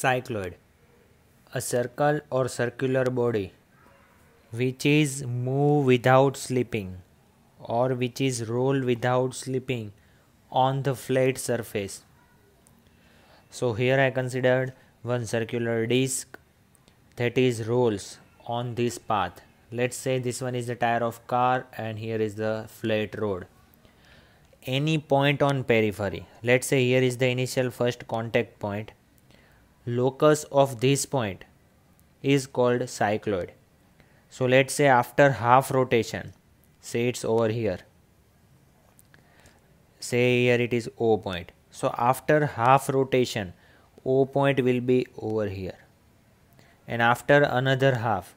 Cycloid a circle or circular body which is move without slipping or which is roll without slipping on the flat surface. So here I considered one circular disc that is rolls on this path. Let's say this one is the tire of car and here is the flat road. Any point on periphery. Let's say here is the initial first contact point locus of this point is called cycloid. So let's say after half rotation, say it's over here. Say here it is O point. So after half rotation, O point will be over here. And after another half,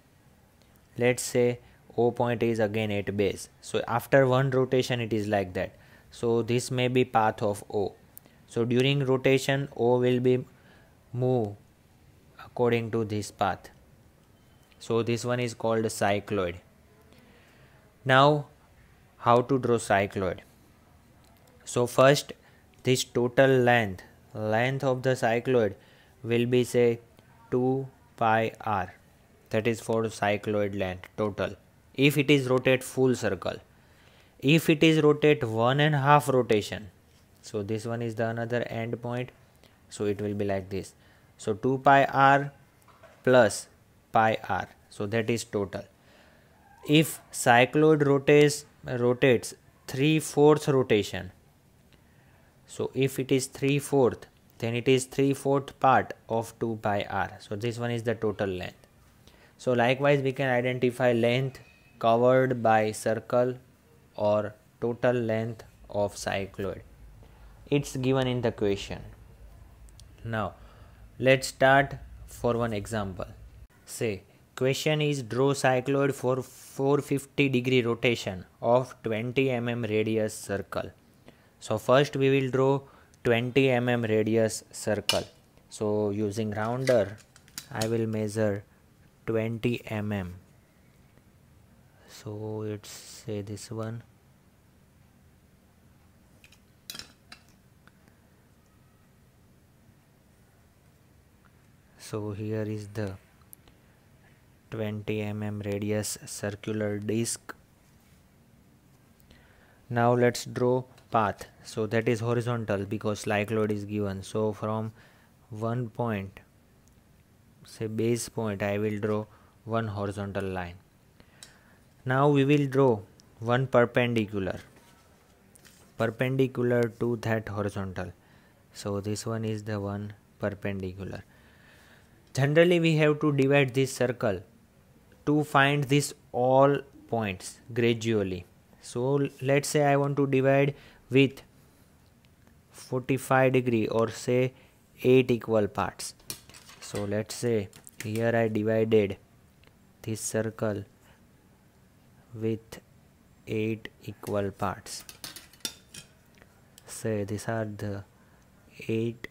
let's say O point is again at base. So after one rotation, it is like that. So this may be path of O. So during rotation, O will be move according to this path. So this one is called cycloid. Now how to draw cycloid. So first this total length length of the cycloid will be say 2 pi r that is for cycloid length total if it is rotate full circle if it is rotate one and half rotation so this one is the another end point so it will be like this so 2 pi r plus pi r so that is total if cycloid rotates rotates 3 fourth rotation so if it is 3 fourth then it is 3 fourth part of 2 pi r so this one is the total length so likewise we can identify length covered by circle or total length of cycloid it's given in the question now let's start for one example. Say question is draw cycloid for 450 degree rotation of 20 mm radius circle. So first we will draw 20 mm radius circle. So using rounder I will measure 20 mm. So let's say this one so here is the 20 mm radius circular disc now let's draw path so that is horizontal because cycloid is given so from one point say base point I will draw one horizontal line now we will draw one perpendicular perpendicular to that horizontal so this one is the one perpendicular generally we have to divide this circle to find this all points gradually so let's say I want to divide with 45 degree or say 8 equal parts so let's say here I divided this circle with 8 equal parts say these are the 8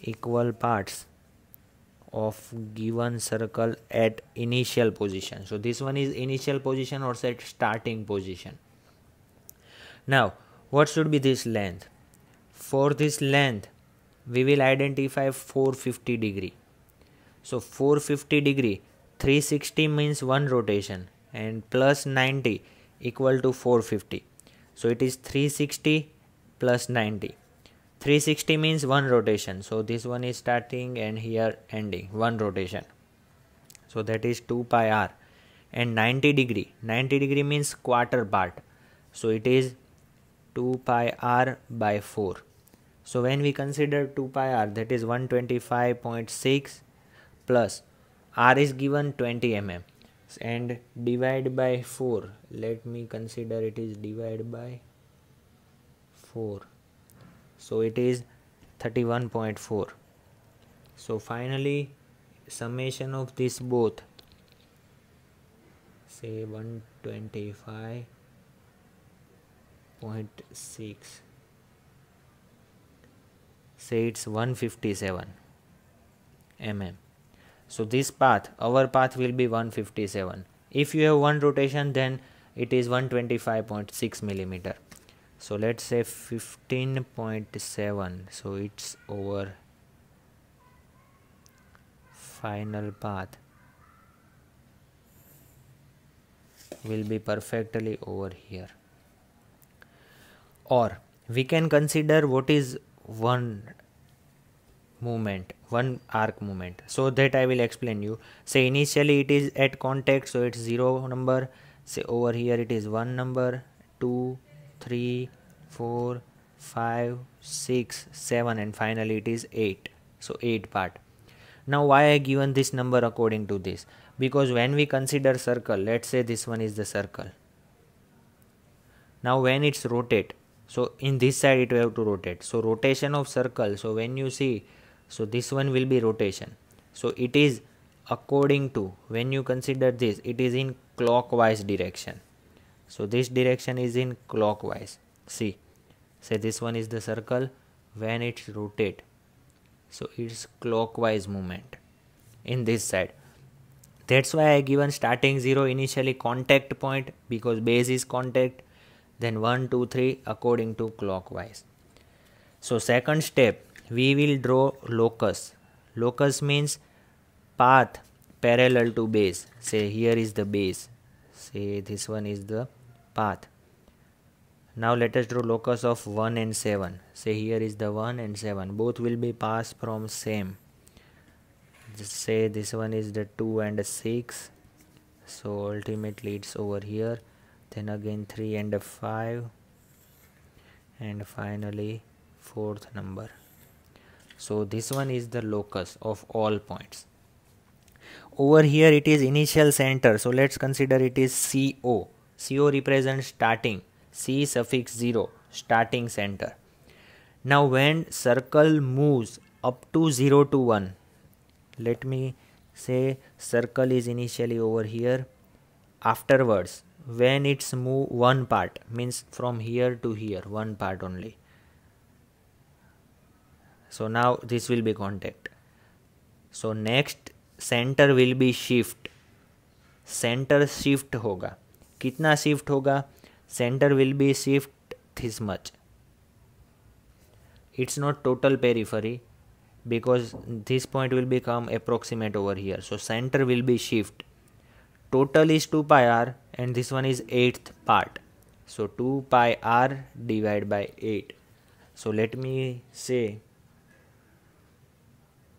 equal parts of given circle at initial position so this one is initial position or set starting position now what should be this length for this length we will identify 450 degree so 450 degree 360 means one rotation and plus 90 equal to 450 so it is 360 plus 90 360 means one rotation so this one is starting and here ending one rotation so that is 2 pi r and 90 degree 90 degree means quarter part so it is 2 pi r by 4 so when we consider 2 pi r that is 125.6 plus r is given 20 mm and divide by 4 let me consider it is divide by 4 so it is 31.4 so finally summation of this both say 125.6 say it's 157 mm so this path our path will be 157 if you have one rotation then it is 125.6 millimeter so let's say 15.7 so it's over. final path will be perfectly over here or we can consider what is one movement one arc movement so that i will explain you say initially it is at contact so it's zero number say over here it is one number two 3 4 5 6 7 and finally it is 8 so 8 part now why i given this number according to this because when we consider circle let's say this one is the circle now when it's rotate so in this side it will have to rotate so rotation of circle so when you see so this one will be rotation so it is according to when you consider this it is in clockwise direction so this direction is in clockwise see say this one is the circle when it rotate so it's clockwise movement in this side that's why i given starting zero initially contact point because base is contact then 1 2 3 according to clockwise so second step we will draw locus locus means path parallel to base say here is the base say this one is the path now let us draw locus of 1 and 7 say here is the 1 and 7 both will be passed from same just say this one is the 2 and 6 so ultimately it's over here then again 3 and 5 and finally fourth number so this one is the locus of all points over here it is initial center so let's consider it is CO CO represents starting C suffix 0 starting center now when circle moves up to 0 to 1 let me say circle is initially over here afterwards when it's move one part means from here to here one part only so now this will be contact so next centre will be shift centre shift होगा कितना shift होगा Center will be shift this much. it's not total periphery because this point will become approximate over here so center will be shift total is 2 pi r and this one is eighth part so 2 pi r divided by 8 so let me say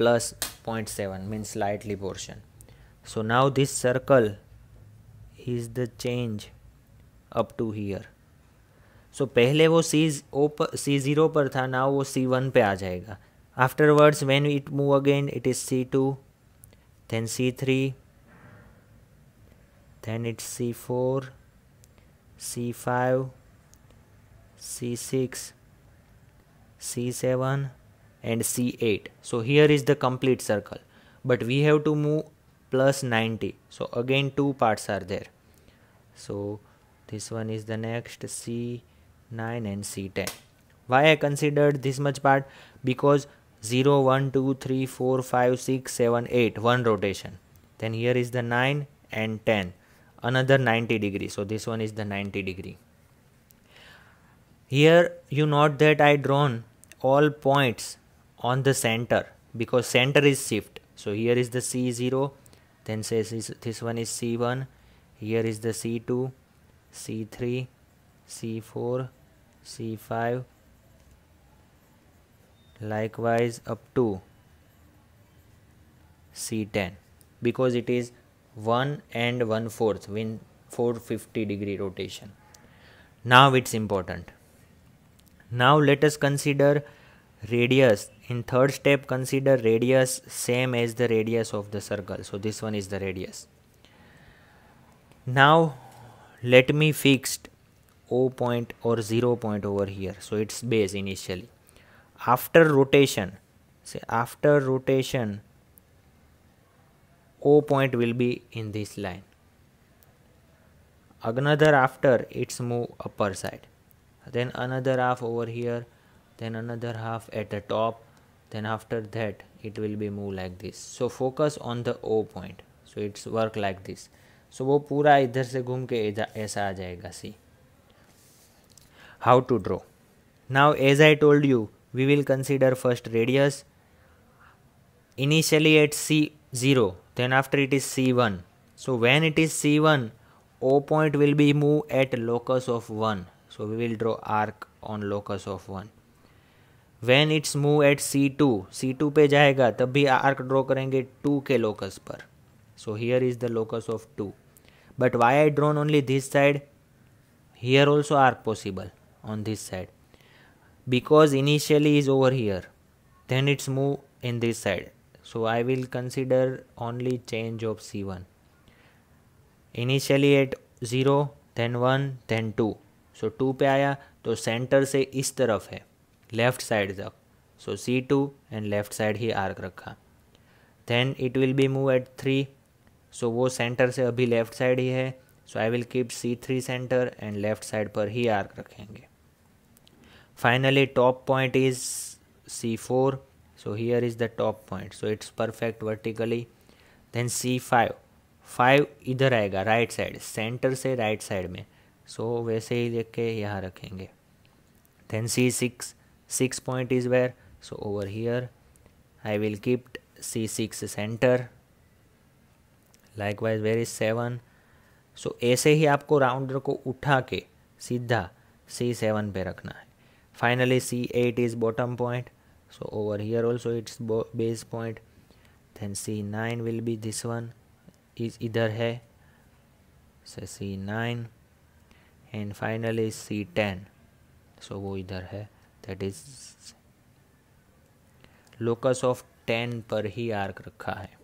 plus 0.7 means slightly portion so now this circle is the change up to here so so, पहले वो सी ओ पर सी zero पर था ना वो सी one पे आ जाएगा afterwards when it move again it is C two then C three then it's c4 c5 c6 c7 and C8. So here is the complete circle. But we have to move plus 90. So again two parts are there. So this one is the next C9 and C10. Why I considered this much part? Because 0, 1, 2, 3, 4, 5, 6, 7, 8, one rotation. Then here is the 9 and 10. Another 90 degree. So this one is the 90 degree. Here you note that I drawn all points on the center because center is shift so here is the c0 then says this one is c1 here is the c2 c3 c4 c5 likewise up to c10 because it is 1 and 1 fourth win 450 degree rotation now it's important now let us consider radius in third step consider radius same as the radius of the circle so this one is the radius now let me fix o point or zero point over here so it's base initially after rotation say after rotation o point will be in this line another after it's move upper side then another half over here then another half at the top then after that it will be move like this so focus on the o point so it's work like this so वो पूरा इधर से घूम के ऐसा आ जाएगा C how to draw now as i told you we will consider first radius initially at c0 then after it is c1 so when it is c1 o point will be move at locus of 1 so we will draw arc on locus of 1 when it's move at C two C two पे जाएगा तब भी arc draw करेंगे two के locus पर so here is the locus of two but why I drawn only this side here also arc possible on this side because initially is over here then it's move in this side so I will consider only change of C one initially at zero then one then to so two पे आया तो centre से इस तरफ है left side तक so C two and left side ही arc रखा then it will be move at three so वो सेंटर से अभी लेफ्ट साइड ही है so I will keep C three centre and left side पर ही आर्क रखेंगे finally top point is C four so here is the top point so it's perfect vertically then C five five इधर आएगा right side centre से right right side में so so, वैसे ही देख के यहाँ रखेंगे then C six 6 point is where so over here I will keep c6 center likewise where is 7 so so, ऐसे ही आपको राउंडर को उठा के सीधा सी सेवन पे रखना है finally C eight is bottom point so over here also it's base point then C nine will be this one is इधर है से C nine and finally C ten so वो इधर है that is locus of ten पर ही arc रखा है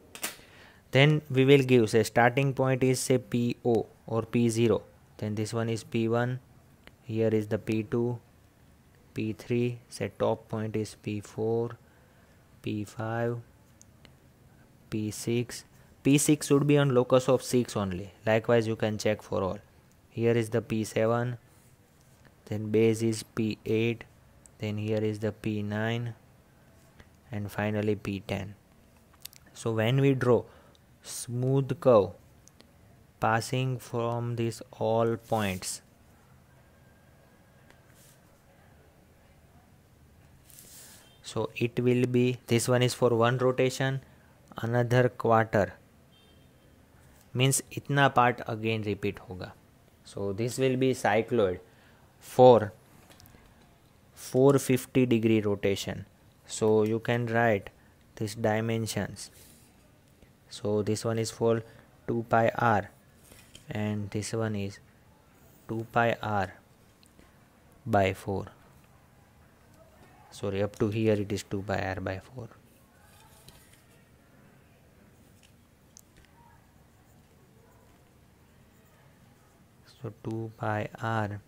then we will give say starting point is say p0 or p0 then this one is p1 here is the p2 p3 say top point is p4 p5 p6 p6 should be on locus of 6 only likewise you can check for all here is the p7 then base is p8 then here is the p9 and finally p10 so when we draw smooth curve passing from these all points so it will be this one is for one rotation another quarter means itna part again repeat hoga so this will be cycloid for 450 degree rotation so you can write these dimensions so this one is for 2 pi r and this one is 2 pi r by 4 sorry up to here it is 2 by r by 4 so 2 pi r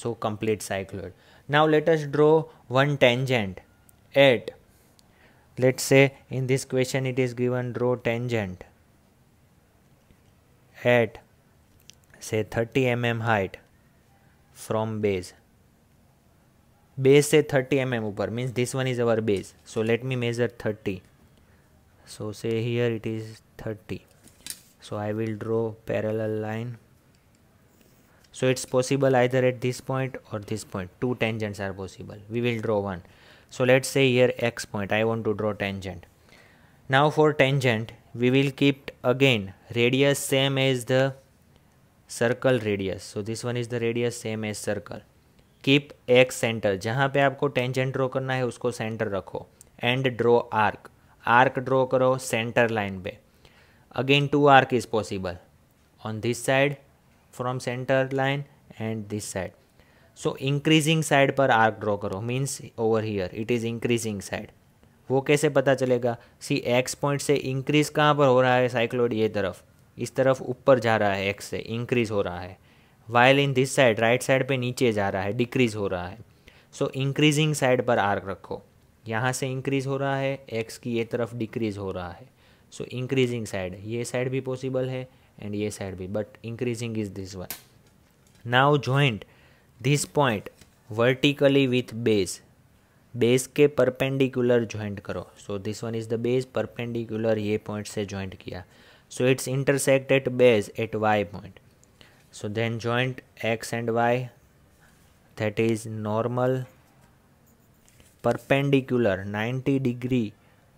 so complete cycloid now let us draw one tangent at let's say in this question it is given draw tangent at say 30 mm height from base base say 30 mm upper means this one is our base so let me measure 30 so say here it is 30 so i will draw parallel line so it's possible either at this point or this point two tangents are possible we will draw one so let's say here x point i want to draw tangent now for tangent we will keep again radius same as the circle radius so this one is the radius same as circle keep x center jahan pe aapko tangent draw karna hai usko center rakho and draw arc arc draw karo center line pe again two arc is possible on this side from centre line and this side so increasing side पर arc draw करो means over here it is increasing side वो कैसे पता चलेगा C X point से increase कहाँ पर हो रहा है साइक्लोड ये तरफ इस तरफ ऊपर जा रहा है एक्स से इंक्रीज हो रहा है while in this side right side पे नीचे जा रहा है डिक्रीज हो रहा है सो इंक्रीजिंग साइड पर आर्क रखो यहाँ से इंक्रीज हो रहा है एक्स की ये तरफ डिक्रीज हो रहा है सो इंक्रीजिंग साइड ये साइड भी पॉसिबल है and a side b but increasing is this one now joint this point vertically with base base ke perpendicular joint karo so this one is the base perpendicular a point se joint kiya so it's intersected base at y point so then joint x and y that is normal perpendicular 90 degree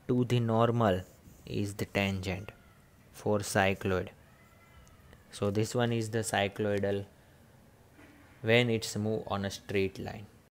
to the normal is the tangent for cycloid so this one is the cycloidal when it's moved on a straight line